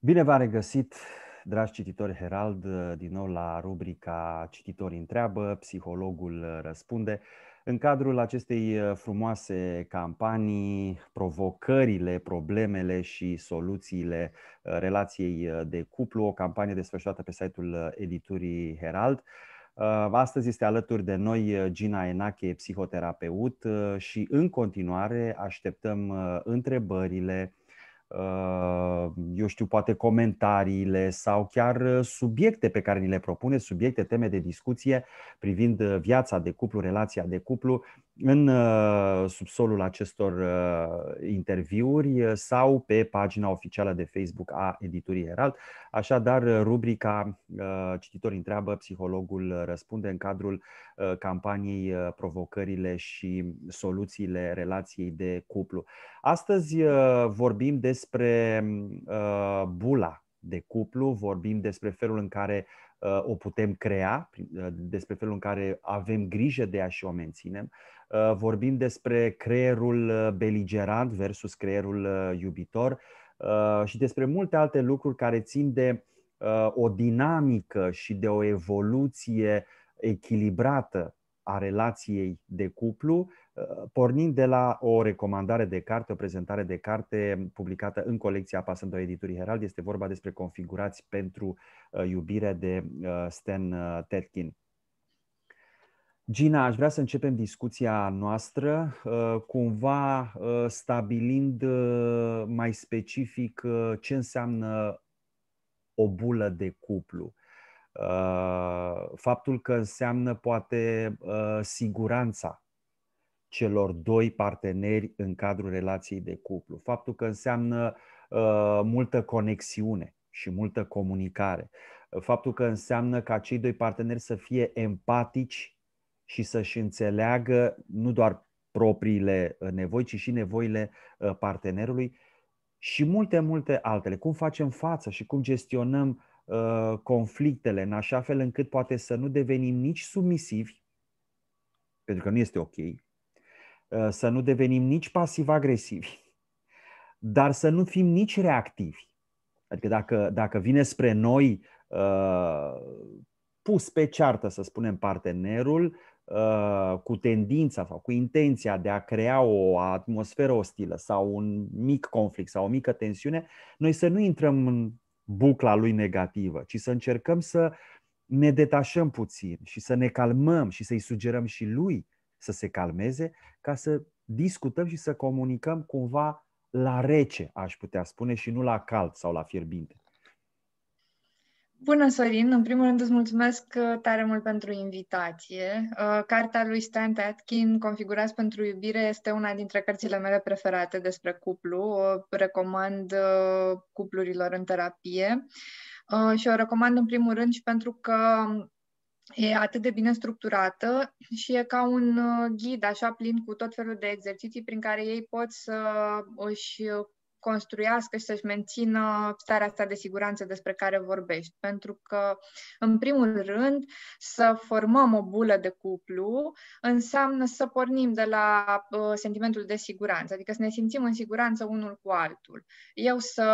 Bine v-am regăsit, dragi cititori Herald, din nou la rubrica Cititori întreabă, psihologul răspunde. În cadrul acestei uh, frumoase campanii, provocările, problemele și soluțiile uh, relației uh, de cuplu, o campanie desfășurată pe site-ul editurii Herald, Astăzi este alături de noi Gina Enache, psihoterapeut și în continuare așteptăm întrebările, Ehm, eu știu, poate comentariile sau chiar uh, subiecte pe care ni le propune, subiecte, teme de discuție privind uh, viața de cuplu, relația de cuplu, în uh, subsolul acestor interviuri sau pe pagina oficială de Facebook a editurii Herald. Așadar, rubrica Cititor întreabă, psihologul răspunde în cadrul campaniei Provocările și soluțiile relației de cuplu. Astăzi vorbim de despre uh, bula de cuplu, vorbim despre felul în care uh, o putem crea, uh, despre felul în care avem grijă de ea și o menținem, uh, vorbim despre creierul uh, beligerant versus creierul uh, iubitor uh, și despre multe alte lucruri care țin de uh, o dinamică și de o evoluție echilibrată a relației de cuplu Uh, pornind de la o recomandare de carte, o prezentare de carte publicată în colecția apasând editurii Herald, este vorba despre configurați pentru uh, iubire de uh, Stan Tetkin. Gina, aș vrea să începem discuția noastră cumva stabilind mai specific ce înseamnă o bulă de cuplu. Faptul că înseamnă poate siguranța celor doi parteneri în cadrul relației de cuplu. Faptul că înseamnă uh, multă conexiune și multă comunicare. Faptul că înseamnă ca cei doi parteneri să fie empatici și să-și înțeleagă nu doar propriile uh, nevoi, ci și nevoile uh, partenerului și multe, multe altele. Cum facem față și cum gestionăm uh, conflictele în așa fel încât poate să nu devenim nici submisivi, pentru că nu este ok, Uh, să nu devenim nici pasiv-agresivi, dar să nu fim nici reactivi. Adică dacă, dacă vine spre noi uh, pus pe ceartă, să spunem, partenerul, uh, cu tendința sau cu intenția de a crea o atmosferă ostilă sau un mic conflict sau o mică tensiune, noi să nu intrăm în bucla lui negativă, ci să încercăm să ne detașăm puțin și să ne calmăm și să-i sugerăm și lui să se calmeze ca să discutăm și să comunicăm cumva la rece, aș putea spune, și nu la cald sau la fierbinte. Bună, Sorin! În primul rând îți mulțumesc uh, tare mult pentru invitație. Uh, cartea lui Stan Atkin, Configurați pentru iubire, este una dintre cărțile mele preferate despre cuplu. O recomand uh, cuplurilor în terapie și o recomand în primul rând și pentru că e atât de bine structurată și e ca un uh, ghid așa plin cu tot felul de exerciții prin care ei pot să își construiască și să-și mențină starea asta de siguranță despre care vorbești. Pentru că, în primul rând, să formăm o bulă de cuplu înseamnă să pornim de la uh, sentimentul de siguranță, adică să ne simțim în siguranță unul cu altul. Eu să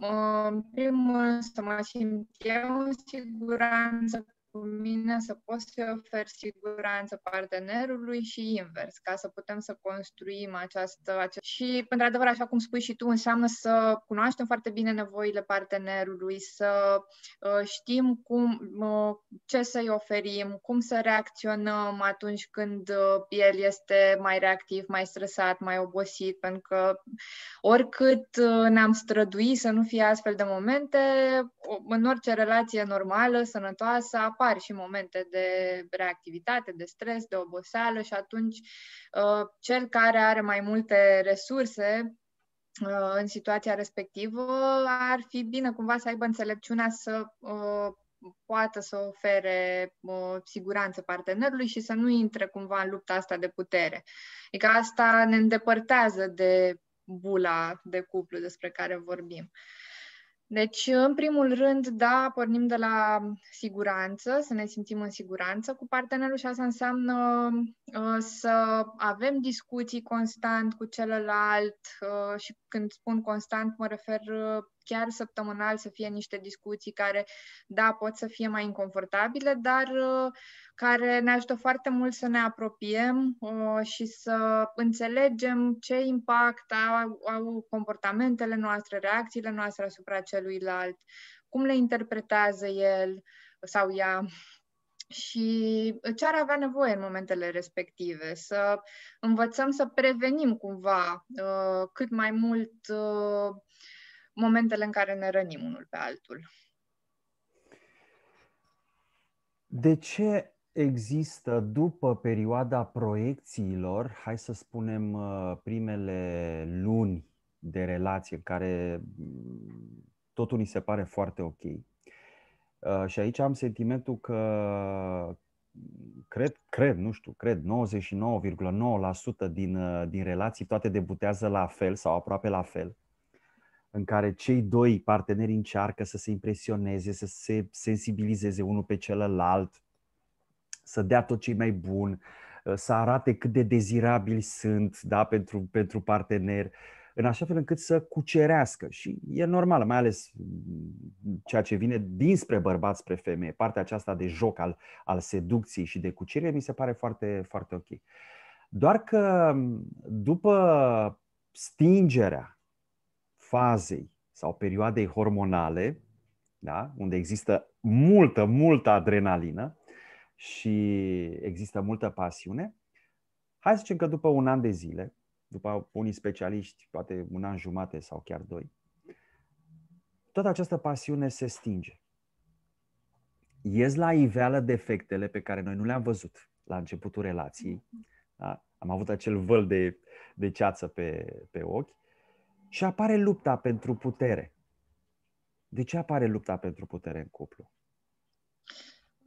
uh, în primul rând să mă simt eu în siguranță cu mine să poți să oferi siguranță partenerului și invers, ca să putem să construim această... această... și, într-adevăr, așa cum spui și tu, înseamnă să cunoaștem foarte bine nevoile partenerului, să uh, știm cum, uh, ce să-i oferim, cum să reacționăm atunci când uh, el este mai reactiv, mai stresat, mai obosit, pentru că oricât uh, ne-am străduit să nu fie astfel de momente, în orice relație normală, sănătoasă, apar și momente de reactivitate, de stres, de oboseală și atunci uh, cel care are mai multe resurse uh, în situația respectivă ar fi bine cumva să aibă înțelepciunea să uh, poată să ofere siguranță partenerului și să nu intre cumva în lupta asta de putere. Adică asta ne îndepărtează de bula de cuplu despre care vorbim. Uh, deci, în primul rând, da, pornim de la siguranță, să ne simțim în siguranță cu partenerul și asta înseamnă uh, să avem discuții constant cu celălalt uh, și când spun constant mă refer uh, chiar săptămânal să fie niște discuții care, da, pot să fie mai inconfortabile, dar uh, care ne ajută foarte mult să ne apropiem uh, și să înțelegem ce impact au, au comportamentele noastre, reacțiile noastre asupra celuilalt, cum le interpretează el sau ea și ce ar avea nevoie în momentele respective, să învățăm să prevenim cumva uh, cât mai mult momentele în care ne rănim unul pe altul. De ce există după perioada proiecțiilor, hai să spunem uh, primele luni de relație în care mm, totul ni se pare foarte ok. Uh, și aici am sentimentul că mm, cred, cred, nu știu, cred 99,9% din, uh, din relații toate debutează la fel sau aproape la fel în care cei doi parteneri încearcă să se impresioneze, să se sensibilizeze unul pe celălalt, să dea tot ce mai bun, uh, să arate cât de dezirabili sunt da, pentru, pentru partener, în așa fel încât să cucerească. Și e normal, mai ales mm, ceea ce vine dinspre bărbați spre femeie, partea aceasta de joc al, al seducției și de cucerire, mi se pare foarte, foarte ok. Doar că mm, după stingerea fazei sau perioadei hormonale, da? unde există multă, multă adrenalină și există multă pasiune, hai să zicem că după un an de zile, după unii specialiști, poate un an jumate sau chiar doi, toată această pasiune se stinge. Ies la iveală defectele pe care noi nu le-am văzut la începutul relației. Da? Am avut acel văl de, de ceață pe, pe ochi și apare lupta pentru putere. De ce apare lupta pentru putere în cuplu?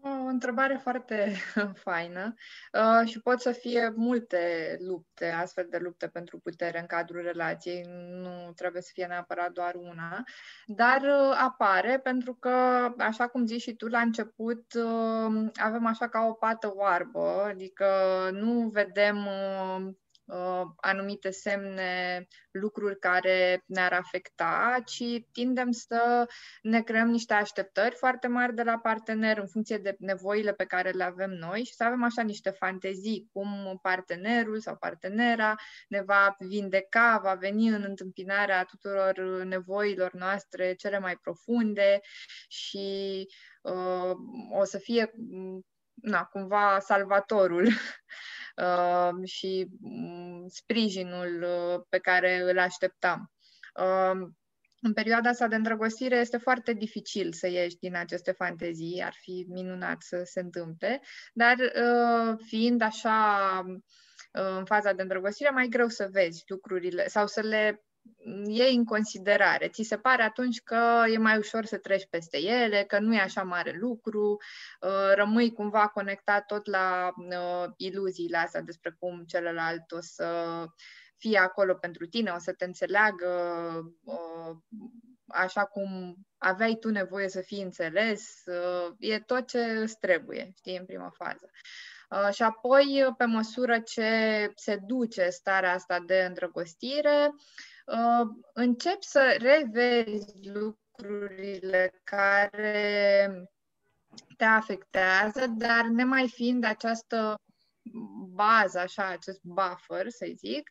O întrebare foarte faină uh, și pot să fie multe lupte, astfel de lupte pentru putere în cadrul relației, nu trebuie să fie neapărat doar una, dar uh, apare pentru că, așa cum zici și tu la început, uh, avem așa ca o pată oarbă, adică nu vedem uh, Uh, anumite semne, lucruri care ne-ar afecta, ci tindem să ne creăm niște așteptări foarte mari de la partener în funcție de nevoile pe care le avem noi și să avem așa niște fantezii, cum partenerul sau partenera ne va vindeca, va veni în întâmpinarea tuturor nevoilor noastre cele mai profunde și uh, o să fie mm, na, cumva salvatorul Um, și mm, sprijinul uh, pe care îl așteptam. Um, în perioada asta de îndrăgostire este foarte dificil să ieși din aceste fantezii, ar fi minunat să se întâmple, dar uh, fiind așa uh, în faza de îndrăgostire, mai greu să vezi lucrurile sau să le iei în considerare. Ți se pare atunci că e mai ușor să treci peste ele, că nu e așa mare lucru, uh, rămâi cumva conectat tot la uh, iluziile astea despre cum celălalt o să fie acolo pentru tine, o să te înțeleagă uh, așa cum aveai tu nevoie să fii înțeles, e tot ce îți trebuie, știi, în prima fază. Și apoi, pe măsură ce se duce starea asta de îndrăgostire, Uh, încep să revezi lucrurile care te afectează, dar nemai fiind această bază, așa, acest buffer, să zic,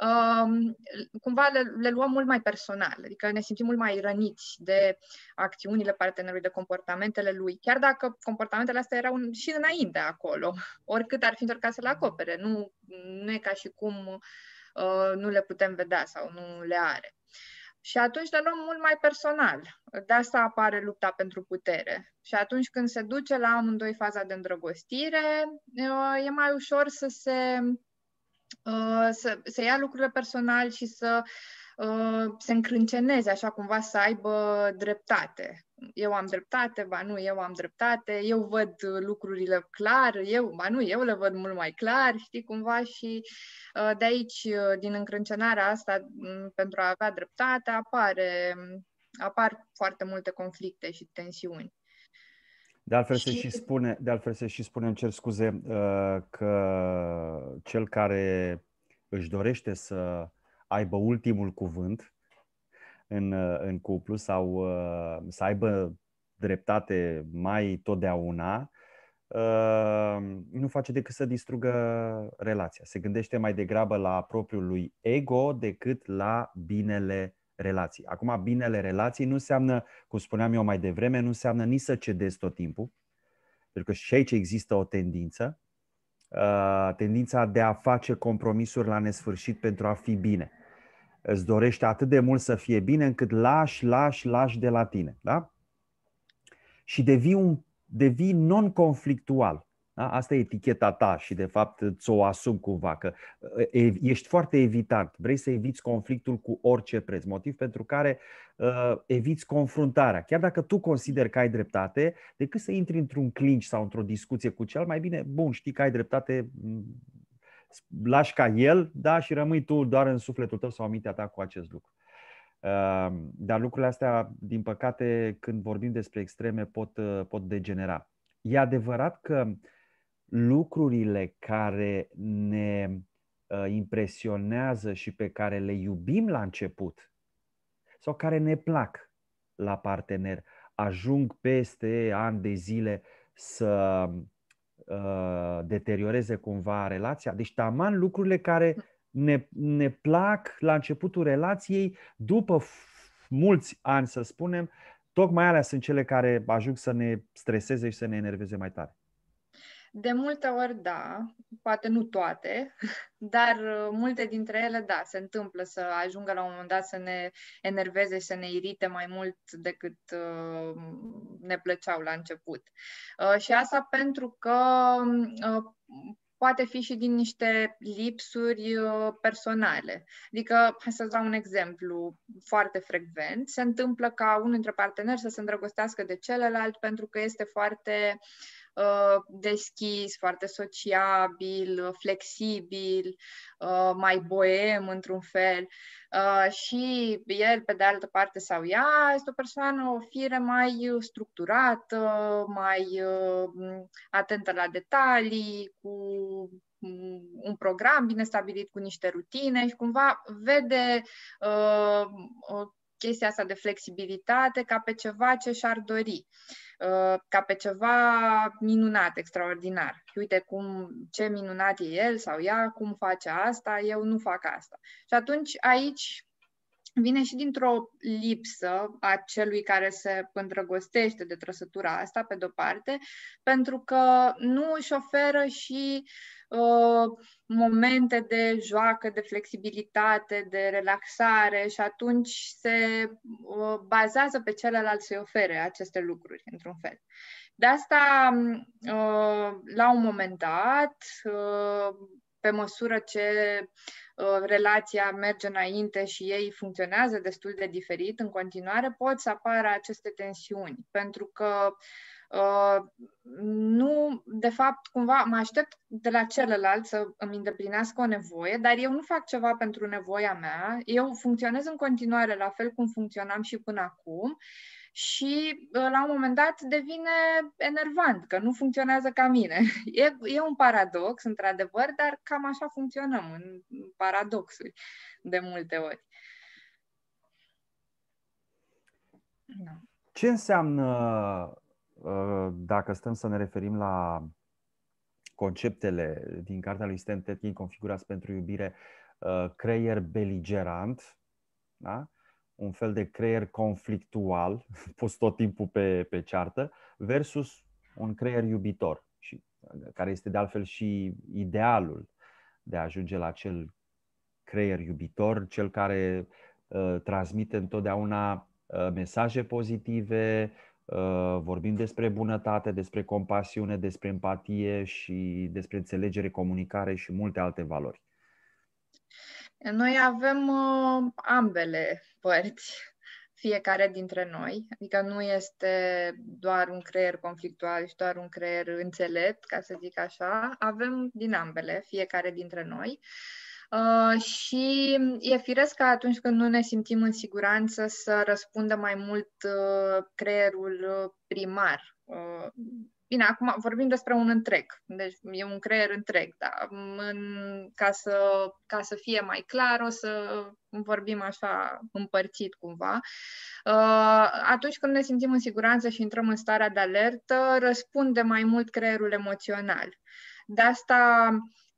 um, cumva le, le luăm mult mai personal, adică ne simțim mult mai răniți de acțiunile partenerului, de comportamentele lui, chiar dacă comportamentele astea erau și înainte acolo, oricât ar fi încercat să le acopere. Nu, nu e ca și cum Uh, nu le putem vedea sau nu le are. Și atunci ne luăm mult mai personal. De asta apare lupta pentru putere. Și atunci când se duce la amândoi faza de îndrăgostire, uh, e mai ușor să se uh, să, să ia lucrurile personal și să se încrânceneze, așa cumva să aibă dreptate eu am dreptate, ba nu, eu am dreptate, eu văd uh, lucrurile clar, eu, ba nu, eu le văd mult mai clar, știi, cumva, și uh, de aici, uh, din încrâncenarea asta pentru a avea dreptate, apare, apar foarte multe conflicte și tensiuni. De altfel, și... Se și spune, de altfel se și spune, îmi cer scuze, că cel care își dorește să aibă ultimul cuvânt, în, uh, în cuplu sau uh, să aibă dreptate mai totdeauna, uh, nu face decât să distrugă relația. Se gândește mai degrabă la propriul lui ego decât la binele relației. Acum, binele relației nu înseamnă, cum spuneam eu mai devreme, nu înseamnă nici să cedezi tot timpul, pentru că și aici există o tendință, tendința de a face compromisuri la nesfârșit pentru a fi bine îți dorești atât de mult să fie bine încât lași, lași, lași de la tine. Da? Și devii, un, devii non-conflictual. Da? Asta e eticheta ta și, de fapt, ți-o asum cumva, că ești foarte evitant. Vrei să eviți conflictul cu orice preț, motiv pentru care uh, eviți confruntarea. Chiar dacă tu consideri că ai dreptate, decât să intri într-un clinci sau într-o discuție cu cel, mai bine, bun, știi că ai dreptate, lași ca el, da, și rămâi tu doar în sufletul tău sau mintea ta cu acest lucru. Ehm, dar lucrurile astea, din păcate, când vorbim despre extreme, pot, uh, pot degenera. E adevărat că lucrurile care ne uh, impresionează și pe care le iubim la început sau care ne plac la partener, ajung peste ani de zile să uh, deterioreze cumva relația. Deci taman lucrurile care ne, ne plac la începutul relației, după mulți ani să spunem, tocmai alea sunt cele care ajung să ne streseze și să ne enerveze mai tare. De multe ori, da, poate nu toate, dar uh, multe dintre ele, da, se întâmplă să ajungă la un moment dat să ne enerveze și să ne irite mai mult decât uh, ne plăceau la început. Uh, și asta pentru că poate fi și din niște lipsuri personale. Adică, hai să-ți dau un exemplu foarte frecvent. Se întâmplă ca unul dintre parteneri să se îndrăgostească de celălalt pentru că este foarte Uh, deschis, foarte sociabil, flexibil, uh, mai boem într-un fel. Uh, și el, pe de altă parte, sau ea, este o persoană, o fire mai structurată, mai atentă la detalii, cu mm, un program bine stabilit cu niște rutine și cumva vede uh, chestia asta de flexibilitate ca pe ceva ce și-ar dori. Uh, ca pe ceva minunat, extraordinar. Uite cum, ce minunat e el sau ea, cum face asta, eu nu fac asta. Și atunci aici vine și dintr-o lipsă a celui care se îndrăgostește de trăsătura asta, pe de-o parte, pentru că nu își oferă și uh, momente de joacă, de flexibilitate, de relaxare și atunci se uh, bazează pe celălalt să-i ofere aceste lucruri, într-un fel. De asta, uh, la un moment dat, uh, pe măsură ce relația merge înainte și ei funcționează destul de diferit în continuare, pot să apară aceste tensiuni, pentru că uh, Uh, nu, de fapt, cumva mă aștept de la celălalt să îmi îndeplinească o nevoie, dar eu nu fac ceva pentru nevoia mea, eu funcționez în continuare la fel cum funcționam și până acum și uh, la un moment dat devine enervant, că nu funcționează ca mine. E, e un paradox, într-adevăr, dar cam așa funcționăm în paradoxuri de multe ori. Ce înseamnă Uh, dacă stăm să ne referim la conceptele din cartea lui Stan Tetkin, Configurați pentru iubire, uh, creier beligerant, da? un fel de creier conflictual, pus tot timpul pe, pe ceartă, versus un creier iubitor, și, uh, care este de altfel și idealul de a ajunge la acel creier iubitor, cel care uh, transmite întotdeauna uh, mesaje pozitive, Uh, vorbim despre bunătate, despre compasiune, despre empatie și despre înțelegere, comunicare și multe alte valori. Noi avem uh, ambele părți, fiecare dintre noi. Adică nu este doar un creier conflictual și doar un creier înțelept, ca să zic așa. Avem din ambele, fiecare dintre noi. Uh, Uh, și e firesc că atunci când nu ne simțim în siguranță să răspundă mai mult uh, creierul uh, primar. Uh, bine, acum vorbim despre un întreg, deci e un creier întreg, dar în, ca, să, ca să fie mai clar o să vorbim așa împărțit cumva. Uh, atunci când ne simțim în siguranță și intrăm în starea de alertă, răspunde mai mult creierul emoțional. De asta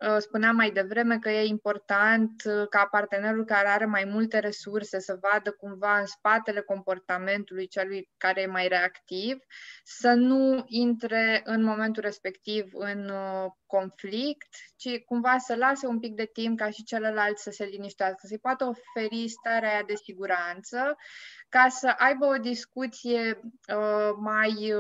Uh, spuneam mai devreme că e important uh, ca partenerul care are mai multe resurse să vadă cumva în spatele comportamentului celui care e mai reactiv, să nu intre în momentul respectiv în uh, conflict, ci cumva să lase un pic de timp ca și celălalt să se liniștească, să-i poată oferi starea aia de siguranță, ca să aibă o discuție uh, mai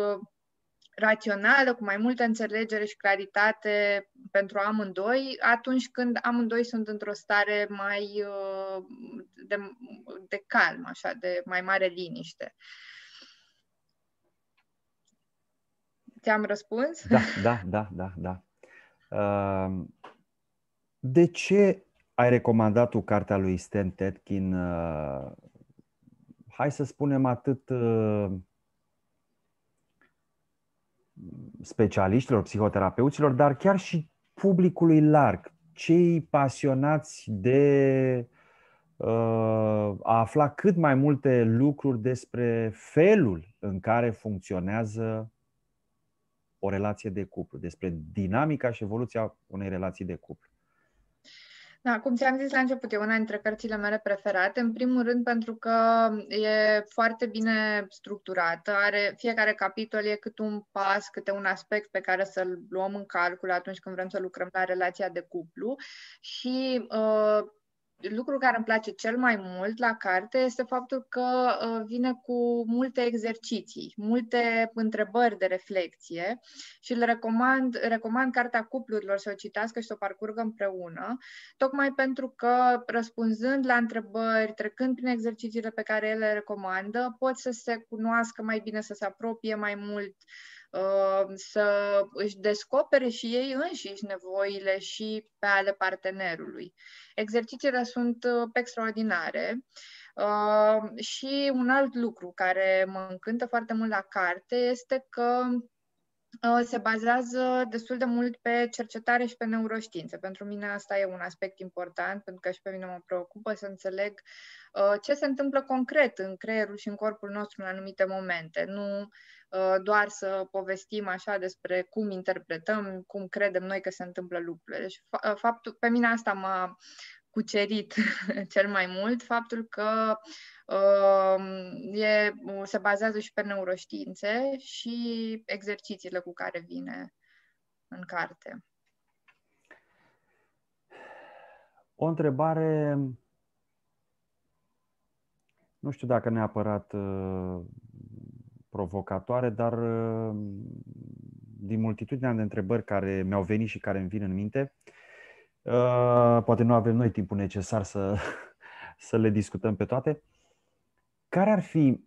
rațională, cu mai multă înțelegere și claritate pentru amândoi atunci când amândoi sunt într-o stare mai uh, de, de calm, așa, de mai mare liniște. Ți-am răspuns? Da, da, da, da, da. Uh, de ce ai recomandat tu cartea lui Stan Tetkin, uh, hai să spunem atât specialiștilor, psihoterapeuților, dar chiar și publicului larg, cei pasionați de uh, a afla cât mai multe lucruri despre felul în care funcționează o relație de cuplu, despre dinamica și evoluția unei relații de cuplu. Da, cum ți-am zis la început, e una dintre cărțile mele preferate, în primul rând pentru că e foarte bine structurată, are fiecare capitol e cât un pas, câte un aspect pe care să-l luăm în calcul atunci când vrem să lucrăm la relația de cuplu și uh, lucru care îmi place cel mai mult la carte este faptul că uh, vine cu multe exerciții, multe întrebări de reflexie și le recomand, recomand cartea cuplurilor să o citească și să o parcurgă împreună, tocmai pentru că răspunzând la întrebări, trecând prin exercițiile pe care ele recomandă, pot să se cunoască mai bine, să se apropie mai mult uh, Uh, să își descopere și ei înșiși nevoile și pe ale partenerului. Exercițiile sunt uh, extraordinare. Uh, și un alt lucru care mă încântă foarte mult la carte este că se bazează destul de mult pe cercetare și pe neuroștiință. Pentru mine asta e un aspect important, pentru că și pe mine mă preocupă să înțeleg ce se întâmplă concret în creierul și în corpul nostru în anumite momente. Nu Uh, doar să povestim așa despre cum interpretăm, cum credem noi că se întâmplă lucrurile. Deci, uh, faptul, pe mine asta m-a cucerit cel mai mult faptul că uh, e, se bazează și pe neuroștiințe și exercițiile cu care vine în carte. O întrebare, nu știu dacă neapărat uh, provocatoare, dar uh, din multitudinea de întrebări care mi-au venit și care îmi vin în minte, uh, poate nu avem noi timpul necesar să, să le discutăm pe toate. Care ar fi,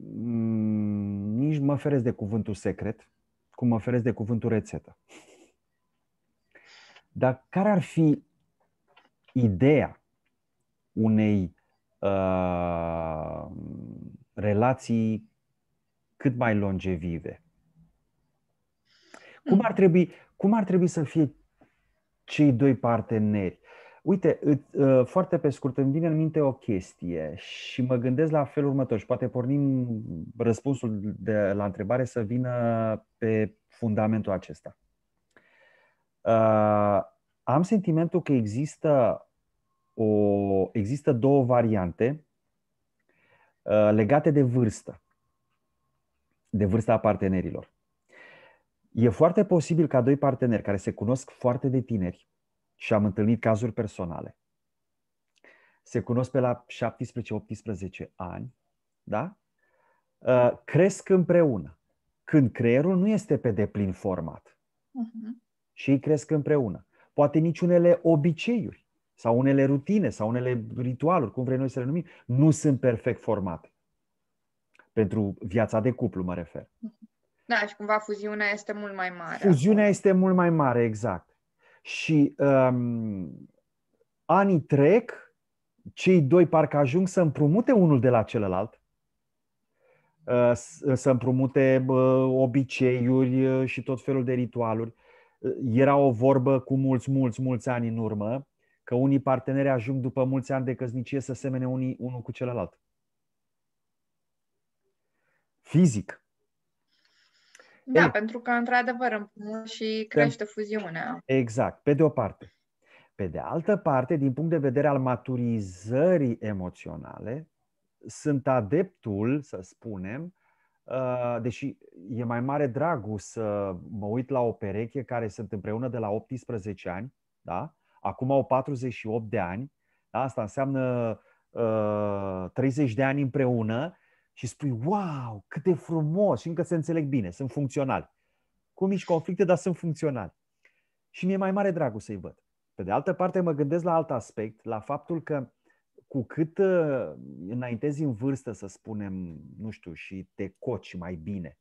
mm, nici mă feresc de cuvântul secret, cum mă feresc de cuvântul rețetă. Dar care ar fi ideea unei uh, relații cât mai longevive. Cum mm. ar trebui, cum ar trebui să fie cei doi parteneri? Uite, ă, foarte pe scurt, îmi vine în minte o chestie și mă gândesc la felul următor și poate pornim răspunsul de la întrebare să vină pe fundamentul acesta. Uh, am sentimentul că există, o, există două variante uh, legate de vârstă de vârsta partenerilor. E foarte posibil ca doi parteneri care se cunosc foarte de tineri și am întâlnit cazuri personale, se cunosc pe la 17-18 ani, da? Ă, cresc împreună, când creierul nu este pe deplin format. Uh-huh. Și ei cresc împreună. Poate nici unele obiceiuri sau unele rutine sau unele ritualuri, cum vrei noi să le numim, nu sunt perfect formate pentru viața de cuplu, mă refer. Da, și cumva fuziunea este mult mai mare. Fuziunea este mult mai mare, exact. Și um, anii trec, cei doi parcă ajung să împrumute unul de la celălalt, uh, să împrumute obiceiuri uh, și tot felul de ritualuri. Uh, era o vorbă cu mulți, mulți, mulți ani în urmă, că unii parteneri ajung după mulți ani de căsnicie să semene unii unul cu celălalt fizic. Da, Ei, pentru că, într-adevăr, împrumut și crește fuziunea. Exact, pe de o parte. Pe de altă parte, din punct de vedere al maturizării emoționale, sunt adeptul, să spunem, uh, deși e mai mare dragul să mă uit la o pereche care sunt împreună de la 18 ani, da? acum au 48 de ani, da? asta înseamnă uh, 30 de ani împreună și spui, wow, cât de frumos și încă se înțeleg bine, sunt funcționali. Cu mici conflicte, dar sunt funcționali. Și mi-e mai mare dragul să-i văd. Pe de altă parte, mă gândesc la alt aspect, la faptul că cu cât uh, înaintezi în vârstă, să spunem, nu știu, și te coci mai bine,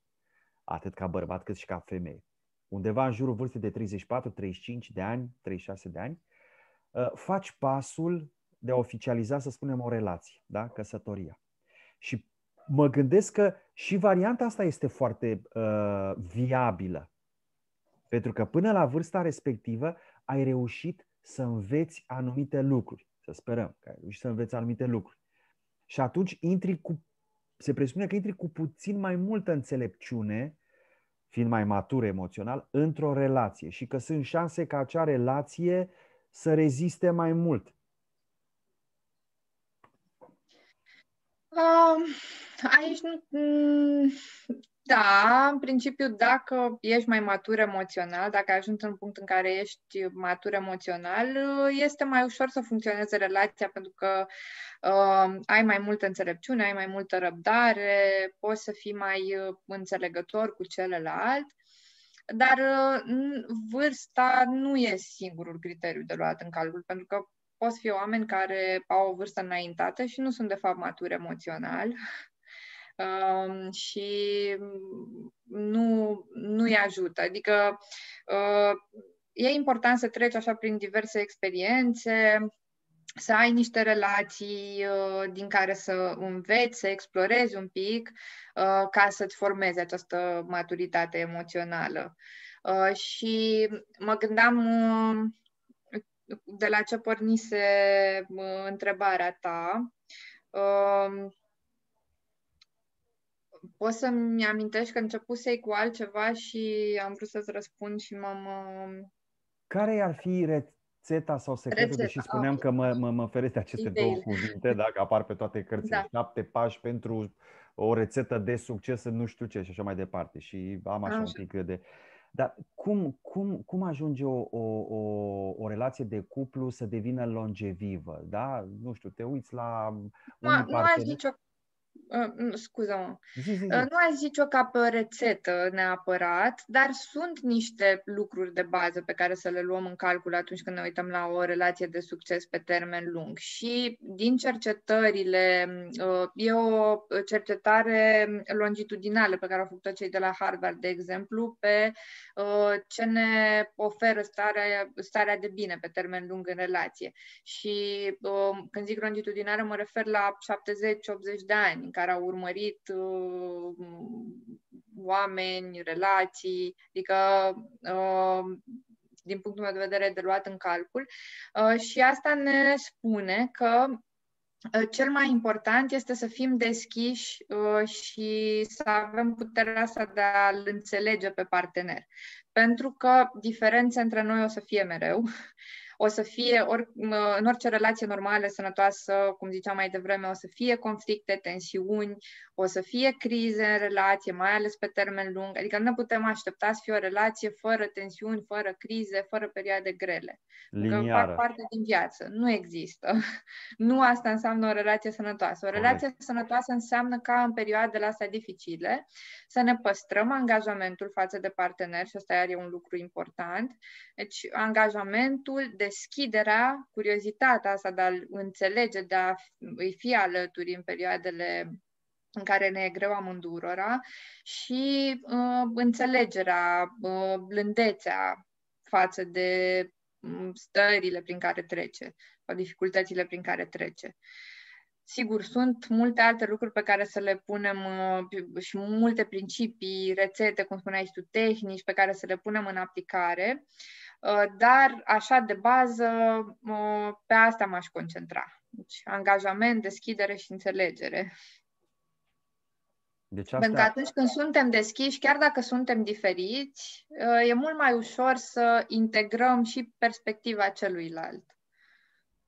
atât ca bărbat cât și ca femeie, undeva în jurul vârstei de 34, 35 de ani, 36 de ani, uh, faci pasul de a oficializa, să spunem, o relație, da? căsătoria. Și mă gândesc că și varianta asta este foarte uh, viabilă. Pentru că până la vârsta respectivă ai reușit să înveți anumite lucruri. Să sperăm că ai reușit să înveți anumite lucruri. Și atunci intri cu, se presupune că intri cu puțin mai multă înțelepciune, fiind mai matur emoțional, într-o relație și că sunt șanse ca acea relație să reziste mai mult. Um, Aici nu... Mm, da, în principiu, dacă ești mai matur emoțional, dacă ajungi în punct în care ești matur emoțional, este mai ușor să funcționeze relația pentru că uh, ai mai multă înțelepciune, ai mai multă răbdare, poți să fii mai uh, înțelegător cu celălalt dar uh, vârsta nu e singurul criteriu de luat în calcul, pentru că pot fi oameni care au o vârstă înaintată și nu sunt, de fapt, maturi emoțional și mm, nu, nu-i ajută. Adică uh, e important să treci așa prin diverse experiențe, să ai niște relații uh, din care să înveți, să explorezi un pic, uh, ca să-ți formezi această maturitate emoțională. Uh, și mă gândeam uh, de la ce pornise uh, întrebarea ta. Uh, poți să-mi amintești că începusei cu altceva și am vrut să-ți răspund și m-am... Um, Care ar fi rețeta sau secretul? Rețeta. Deși spuneam că mă, mă, mă ferește aceste Ideile. două cuvinte, dacă apar pe toate cărțile. Da. Șapte pași pentru o rețetă de succes în nu știu ce și așa mai departe. Și am așa, așa. un pic de... Dar cum, cum, cum ajunge o, o, o, o relație de cuplu să devină longevivă? Da? Nu știu, te uiți la. Nu, nu aș nicio Uh, scuză-mă. Uh, nu aș zice-o ca pe uh, rețetă neapărat, dar sunt niște lucruri de bază pe care să le luăm în calcul atunci când ne uităm la o relație de succes pe termen lung. Și din cercetările, uh, e o cercetare longitudinală pe care au făcut-o cei de la Harvard, de exemplu, pe uh, ce ne oferă starea, starea de bine pe termen lung în relație. Și uh, când zic longitudinală, mă refer la 70-80 de ani ani în care au urmărit uh, oameni, relații, adică uh, din punctul meu de vedere de luat în calcul uh, și asta ne spune că uh, cel mai important este să fim deschiși uh, și să avem puterea asta de a-l înțelege pe partener. Pentru că diferențe între noi o să fie mereu o să fie, or, în orice relație normală, sănătoasă, cum ziceam mai devreme, o să fie conflicte, tensiuni, o să fie crize în relație, mai ales pe termen lung. Adică nu putem aștepta să fie o relație fără tensiuni, fără crize, fără perioade grele. Liniară. Că fac parte din viață. Nu există. Nu asta înseamnă o relație sănătoasă. O relație Correct. sănătoasă înseamnă ca în perioadele astea dificile să ne păstrăm angajamentul față de partener și asta iar e un lucru important. Deci angajamentul de deschiderea, curiozitatea asta de a înțelege, de a îi fi alături în perioadele în care ne e greu amândurora și uh, înțelegerea, uh, blândețea față de mm, stările prin care trece sau dificultățile prin care trece. Uh, Sigur, sunt multe alte lucruri pe care să le punem uh, și multe principii, rețete, cum spuneai tu, tehnici pe care să le punem în aplicare, uh, dar așa de bază uh, pe asta m-aș concentra. Deci angajament, deschidere și înțelegere. Deci asta... Pentru că atunci când suntem deschiși, chiar dacă suntem diferiți, e mult mai ușor să integrăm și perspectiva celuilalt.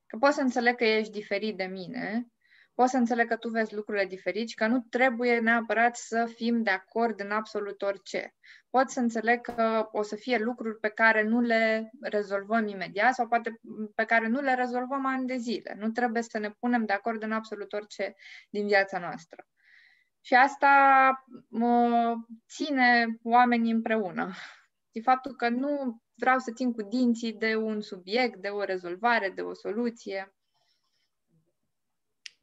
Că poți să înțeleg că ești diferit de mine, Poți să înțeleg că tu vezi lucrurile diferit și că nu trebuie neapărat să fim de acord în absolut orice. Pot să înțeleg că o să fie lucruri pe care nu le rezolvăm imediat sau poate pe care nu le rezolvăm ani de zile. Nu trebuie să ne punem de acord în absolut orice din viața noastră. Și asta mă ține oamenii împreună. De faptul că nu vreau să țin cu dinții de un subiect, de o rezolvare, de o soluție.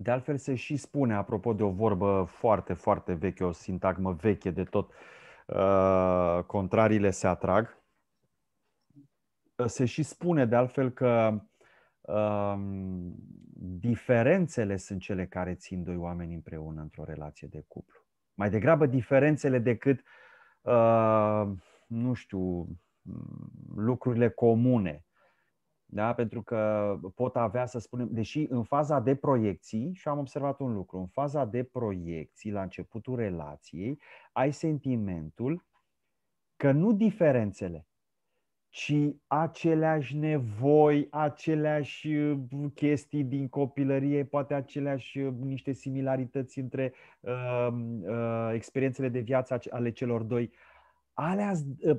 De altfel se și spune, apropo de o vorbă foarte, foarte veche, o sintagmă veche de tot, uh, contrariile se atrag. Se și spune, de altfel, că um, diferențele sunt cele care țin doi oameni împreună într-o relație de cuplu. Mai degrabă diferențele decât, uh, nu știu, lucrurile comune da? Pentru că pot avea, să spunem, deși în faza de proiecții, și am observat un lucru, în faza de proiecții, la începutul relației, ai sentimentul că nu diferențele, ci aceleași nevoi, aceleași uh, chestii din copilărie, poate aceleași uh, niște similarități între uh, uh, experiențele de viață ale celor doi, alea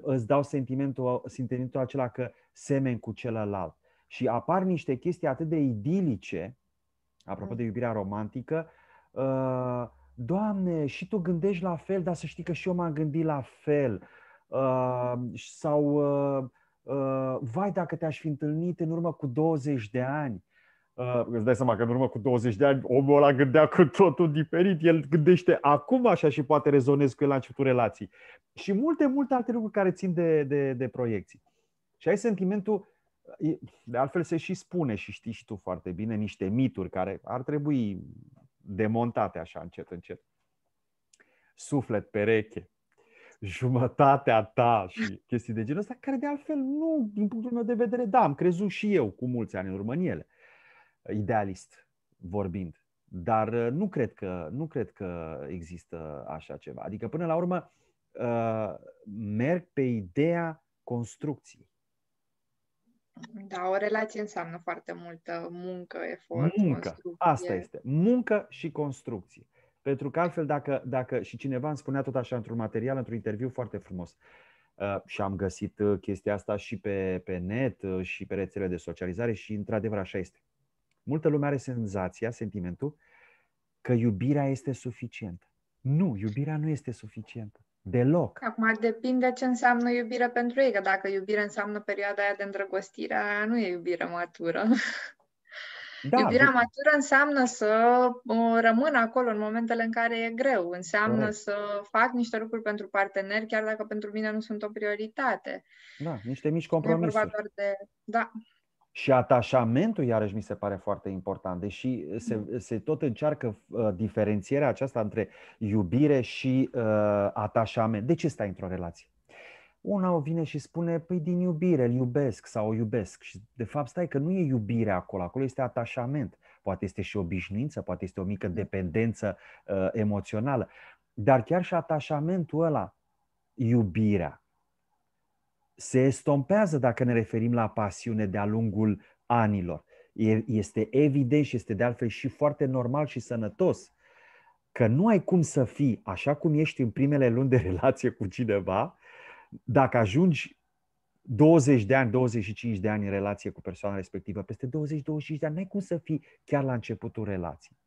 îți, dau sentimentul, sentimentul acela că semeni cu celălalt. Și apar niște chestii atât de idilice, apropo mhm. de iubirea romantică, uh, Doamne, și tu gândești la fel, dar să știi că și eu m-am gândit la fel. Uh, sau, uh, vai, dacă te-aș fi întâlnit în urmă cu 20 de ani. Uh, îți dai seama că în urmă cu 20 de ani omul ăla gândea cu totul diferit. El gândește acum așa și poate rezonezi cu el la începutul relației. Și multe, multe alte lucruri care țin de, de, de proiecții. Și ai sentimentul, de altfel se și spune și știi și tu foarte bine niște mituri care ar trebui demontate așa încet, încet. Suflet pereche, jumătatea ta și chestii de genul ăsta, care de altfel nu, din punctul meu de vedere, da, am crezut și eu cu mulți ani în urmă în ele, idealist vorbind. Dar uh, nu cred că, nu cred că există așa ceva. Adică, până la urmă, uh, merg pe ideea construcției. Da, o relație înseamnă foarte multă muncă, efort, muncă. Asta este. Muncă și construcție. Pentru că altfel, dacă, dacă și cineva îmi spunea tot așa într-un material, într-un interviu foarte frumos, uh, și am găsit uh, chestia asta și pe, pe net uh, și pe rețele de socializare și într-adevăr așa este. Multă lume are senzația, sentimentul, că iubirea este suficientă. Nu, iubirea nu este suficientă. Deloc. Acum depinde ce înseamnă iubire pentru ei, că dacă iubire înseamnă perioada aia de îndrăgostire, aia nu e iubire matură. Da, Iubirea de... Deci- matură înseamnă să uh, rămân acolo în momentele în care e greu, înseamnă Corect. să fac niște lucruri pentru parteneri, chiar dacă pentru mine nu sunt o prioritate. Da, niște mici compromisuri. Nu e vorba doar de... Da. Și atașamentul, iarăși, mi se pare foarte important, deși se, mm. se tot încearcă uh, diferențierea aceasta între iubire și uh, atașament. De ce stai într-o relație? Una o vine și spune, păi din iubire îl iubesc sau o iubesc. Și de fapt stai că nu e iubire acolo, acolo este atașament. Poate este și obișnuință, poate este o mică da. dependență uh, emoțională. Dar chiar și atașamentul ăla, iubirea, se estompează dacă ne referim la pasiune de-a lungul anilor. Este evident și este de altfel și foarte normal și sănătos că nu ai cum să fii așa cum ești în primele luni de relație cu cineva, dacă ajungi 20 de ani, 25 de ani în relație cu persoana respectivă, peste 20-25 de ani, n-ai cum să fii chiar la începutul relației.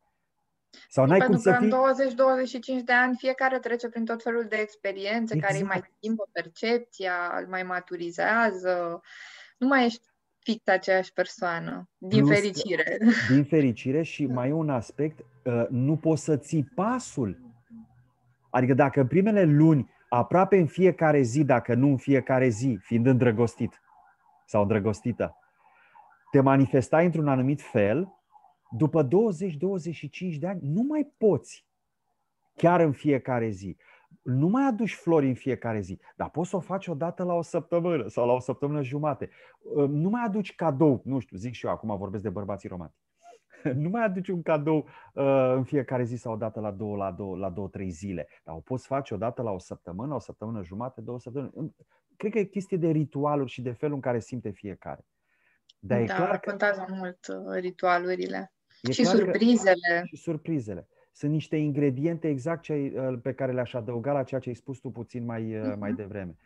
Sau n-ai Pentru cum să fii... în 20-25 de ani fiecare trece prin tot felul de experiențe exact. care îi mai exact. schimbă percepția, îl mai maturizează. Nu mai ești fix aceeași persoană, din Plus, fericire. Din fericire și mai e un aspect, uh, nu poți să ții pasul. Adică dacă în primele luni, aproape în fiecare zi, dacă nu în fiecare zi, fiind îndrăgostit sau îndrăgostită, te manifestai într-un anumit fel, după 20-25 de ani, nu mai poți chiar în fiecare zi. Nu mai aduci flori în fiecare zi, dar poți să o faci o dată la o săptămână sau la o săptămână jumate. Ă, nu mai aduci cadou, nu știu, zic și eu, acum vorbesc de bărbații romani. Nu mai aduci un cadou uh, în fiecare zi sau o dată la două, la două, la două, trei zile. Dar o poți face o dată la o săptămână, o săptămână jumate, două săptămâni. Cred că e chestie de ritualuri și de felul în care simte fiecare. Dar da, e clar că... contează mult ă, ritualurile. E și surprizele. Că, și surprizele. Sunt niște ingrediente exact ce ai, uh, pe care le-aș adăuga la ceea ce ai spus tu puțin mai, uh-huh. mai mhm. devreme.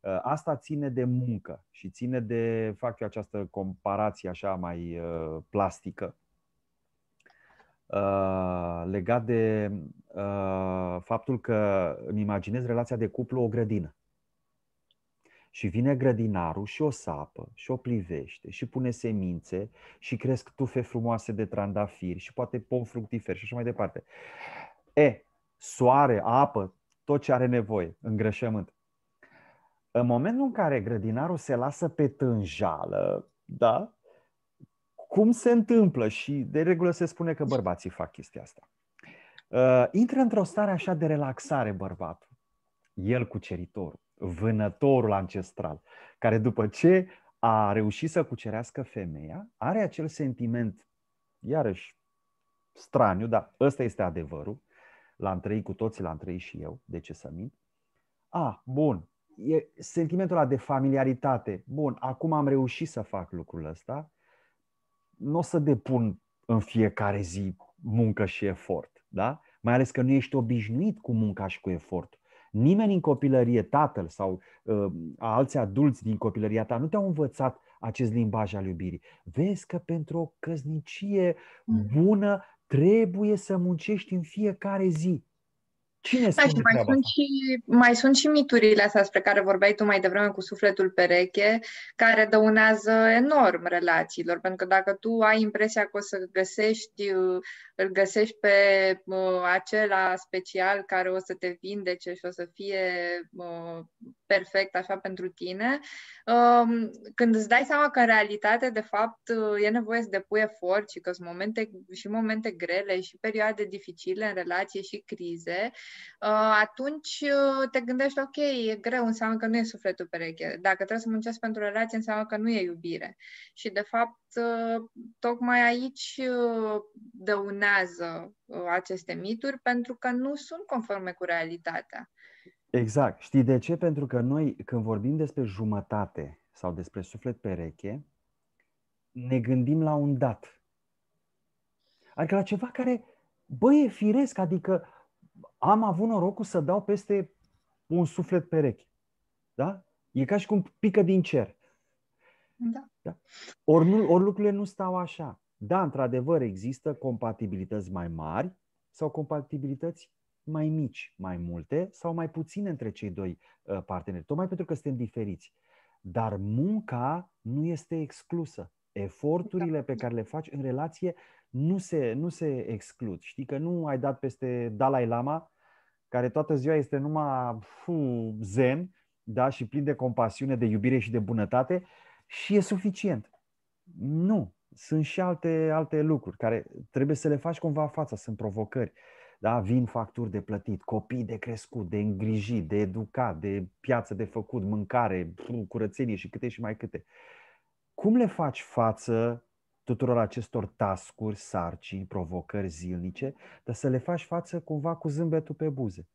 Uh, asta ține de muncă și ține de, fac eu această comparație așa mai uh, plastică, legat de faptul că îmi imaginez relația de cuplu o grădină și vine grădinarul și o sapă și o plivește și pune semințe și cresc tufe frumoase de trandafiri și poate pom fructifer, și așa mai departe. E, soare, apă, tot ce are nevoie, îngrășământ. În momentul în care grădinarul se lasă pe tânjală, da? Cum se întâmplă? Și de regulă se spune că bărbații fac chestia asta. Uh, intră într-o stare așa de relaxare bărbatul, el cu ceritorul vânătorul ancestral, care după ce a reușit să cucerească femeia, are acel sentiment, iarăși, straniu, dar ăsta este adevărul, l-am trăit cu toții, l-am trăit și eu, de ce să mint. A, bun, e sentimentul ăla de familiaritate. Bun, acum am reușit să fac lucrul ăsta, nu o să depun în fiecare zi muncă și efort, da? Mai ales că nu ești obișnuit cu munca și cu efort. Nimeni în copilărie, tatăl sau uh, alți adulți din copilăria ta nu te-au învățat acest limbaj al iubirii. Vezi că pentru o căsnicie mm. bună trebuie să muncești în fiecare zi. Cine da, și mai, sunt și, mai sunt și miturile astea despre care vorbeai tu mai devreme cu sufletul pereche, care dăunează enorm relațiilor, pentru că dacă tu ai impresia că o să găsești, uh, îl găsești pe uh, acela special care o să te vindece și o să fie uh, perfect așa pentru tine, um, când îți dai seama că în realitate, de fapt, e nevoie să depui efort și că sunt momente, și momente grele și perioade dificile în relație și crize, Uh, atunci uh, te gândești, ok, e greu, înseamnă că nu e sufletul pereche. Dacă trebuie să muncesc pentru relație, înseamnă că nu e iubire. Și, de fapt, uh, tocmai aici dăunează aceste mituri, pentru că nu sunt conforme cu realitatea. Exact. Știi de ce? Pentru că noi, când vorbim despre jumătate sau despre suflet pereche, ne gândim la un dat. Adică la ceva care, băi, e firesc, adică am avut norocul să dau peste un suflet perechi, Da? E ca și cum pică din cer. Da. da? Ori, nu, ori lucrurile nu stau așa. Da, într-adevăr, există compatibilități mai mari sau compatibilități mai mici, mai multe sau mai puține între cei doi uh, parteneri, tocmai pentru că suntem diferiți. Dar munca nu este exclusă. Eforturile pe care le faci în relație nu se, nu se exclud. Știi că nu ai dat peste Dalai Lama, care toată ziua este numai fu, zen da? și plin de compasiune, de iubire și de bunătate și e suficient. Nu. Sunt și alte, alte lucruri care trebuie să le faci cumva fața, sunt provocări. Da? Vin facturi de plătit, copii de crescut, de îngrijit, de educat, de piață de făcut, mâncare, curățenie și câte și mai câte. Cum le faci față tuturor acestor tascuri, sarcini, provocări zilnice, dar să le faci față cumva cu zâmbetul pe buze.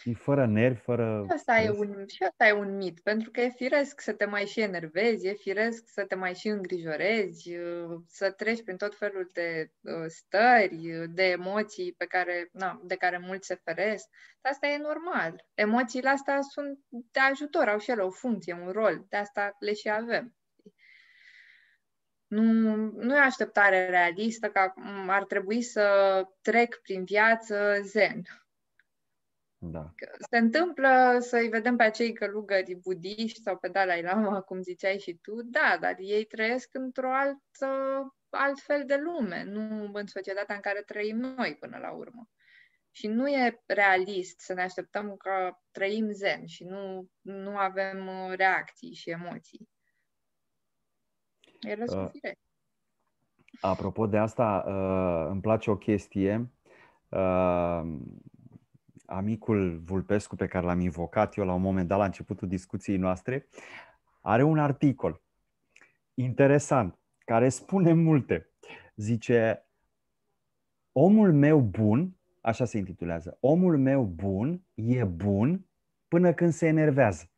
Și fără nervi, fără... Și asta, e un, și asta e un mit, pentru că e firesc să te mai și enervezi, e firesc să te mai și îngrijorezi, uh, să treci prin tot felul de uh, stări, uh, de emoții pe care, na, de care mulți se feresc. Asta e normal. Emoțiile astea sunt de ajutor, au și ele o funcție, un rol, de asta le și avem. Nu, nu e o așteptare realistă că ar trebui să trec prin viață zen. Da. Se întâmplă să-i vedem pe acei călugări budiști sau pe Dalai Lama, cum ziceai și tu, da, dar ei trăiesc într-o altă, alt fel de lume, nu în societatea în care trăim noi până la urmă. Și nu e realist să ne așteptăm că trăim zen și nu, nu avem uh, reacții și emoții. Uh, e Apropo de asta, uh, îmi place o chestie. Uh, amicul Vulpescu pe care l-am invocat eu la un moment dat la începutul discuției noastre are un articol interesant care spune multe. Zice, omul meu bun, așa se intitulează, omul meu bun e bun până când se enervează.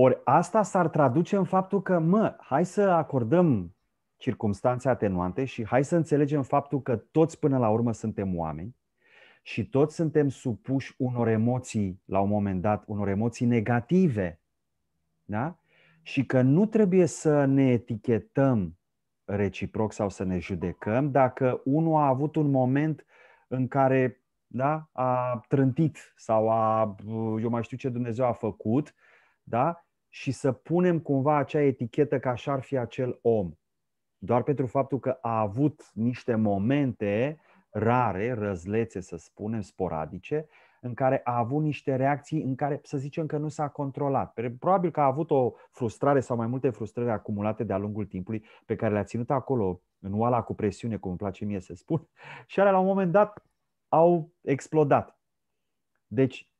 Ori asta s-ar traduce în faptul că, mă, hai să acordăm circumstanțe atenuante și hai să înțelegem faptul că toți până la urmă suntem oameni și toți suntem supuși unor emoții, la un moment dat, unor emoții negative. Da? Și că nu trebuie să ne etichetăm reciproc sau să ne judecăm dacă unul a avut un moment în care da, a trântit sau a, eu mai știu ce Dumnezeu a făcut, da? și să punem cumva acea etichetă că așa ar fi acel om. Doar pentru faptul că a avut niște momente rare, răzlețe, să spunem, sporadice, în care a avut niște reacții în care, să zicem, că nu s-a controlat. Probabil că a avut o frustrare sau mai multe frustrări acumulate de-a lungul timpului pe care le-a ținut acolo în oala cu presiune, cum îmi place mie să spun, și alea la un moment dat au explodat. Deci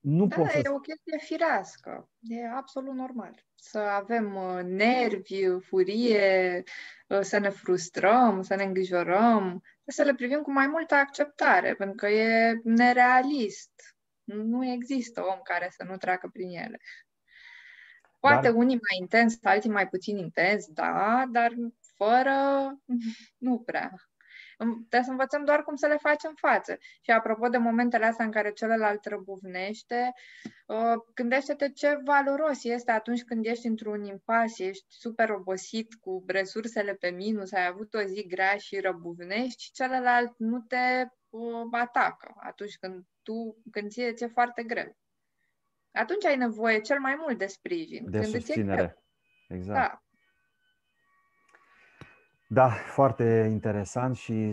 nu da, pot să... e o chestie firească. E absolut normal. Să avem uh, nervi, furie, uh, să ne frustrăm, să ne îngrijorăm, să le privim cu mai multă acceptare, pentru că e nerealist. Nu există om care să nu treacă prin ele. Poate dar... unii mai intens, alții mai puțin intens, da, dar fără, nu prea. Trebuie să învățăm doar cum să le facem față. Și apropo de momentele astea în care celălalt răbuvnește, uh, gândește-te ce valoros este atunci când ești într-un impas, ești super obosit cu resursele pe minus, ai avut o zi grea și răbuvnești și celălalt nu te uh, atacă atunci când tu, când ție ți-e foarte greu. Atunci ai nevoie cel mai mult de sprijin. De când susținere. Exact. Da. Da, foarte interesant și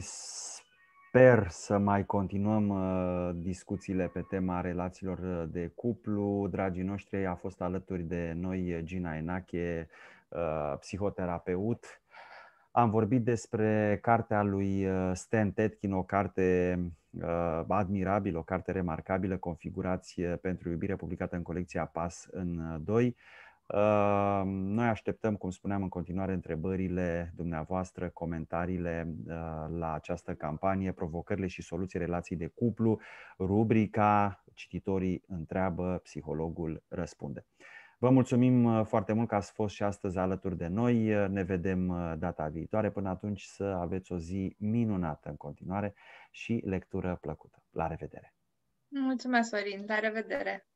sper să mai continuăm uh, discuțiile pe tema relațiilor uh, de cuplu. Dragii noștri, a fost alături de noi uh, Gina Enache, psihoterapeut. Am vorbit despre cartea lui Stan Tetkin, o carte admirabilă, o carte remarcabilă, Configurație pentru iubire, publicată în colecția PAS în 2. Noi așteptăm, cum spuneam, în continuare întrebările dumneavoastră, comentariile ă, la această campanie, provocările și soluții relații de cuplu, rubrica Cititorii întreabă, psihologul răspunde. Vă mulțumim ă, foarte mult că ați fost și astăzi alături de noi. Ă, ne vedem data viitoare. Până atunci să aveți o zi minunată în continuare și lectură plăcută. La revedere! Mulțumesc, Sorin! La revedere!